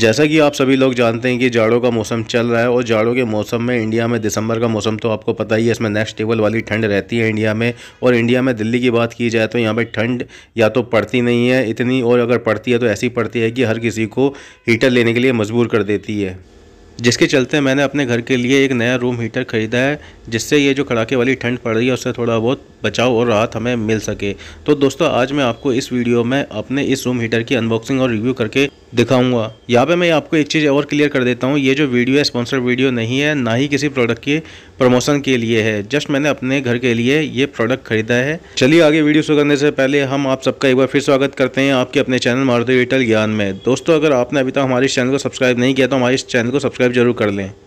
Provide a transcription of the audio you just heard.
जैसा कि आप सभी लोग जानते हैं कि जाड़ों का मौसम चल रहा है और जाड़ों के मौसम में इंडिया में दिसंबर का मौसम तो आपको पता ही है इसमें नेक्स्ट टेबल वाली ठंड रहती है इंडिया में और इंडिया में दिल्ली की बात की जाए तो यहाँ पे ठंड या तो पड़ती नहीं है इतनी और अगर पड़ती है तो ऐसी पड़ती है कि हर किसी को हीटर लेने के लिए मजबूर कर देती है जिसके चलते मैंने अपने घर के लिए एक नया रूम हीटर ख़रीदा है जिससे ये जो कड़ाके वाली ठंड पड़ रही है उससे थोड़ा बहुत बचाव और राहत हमें मिल सके तो दोस्तों आज मैं आपको इस वीडियो में अपने इस रूम हीटर की अनबॉक्सिंग और रिव्यू करके दिखाऊंगा यहाँ पे मैं आपको एक चीज़ और क्लियर कर देता हूँ ये जो वीडियो है स्पॉन्सर वीडियो नहीं है ना ही किसी प्रोडक्ट के प्रमोशन के लिए है जस्ट मैंने अपने घर के लिए ये प्रोडक्ट खरीदा है चलिए आगे वीडियो शुरू करने से पहले हम आप सबका एक बार फिर स्वागत करते हैं आपके अपने चैनल मारुति डिजिटल ज्ञान में दोस्तों अगर आपने अभी तक हमारे चैनल को सब्सक्राइब नहीं किया तो हमारे इस चैनल को सब्सक्राइब जरूर कर लें